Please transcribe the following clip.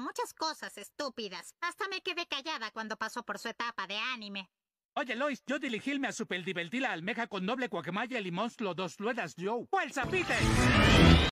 muchas cosas estúpidas. Hasta me quedé callada cuando pasó por su etapa de anime. Oye, Lois, yo dirigíme a su la almeja con noble cuacamaya y Monstruo dos luedas yo. ¡Cuál Peter!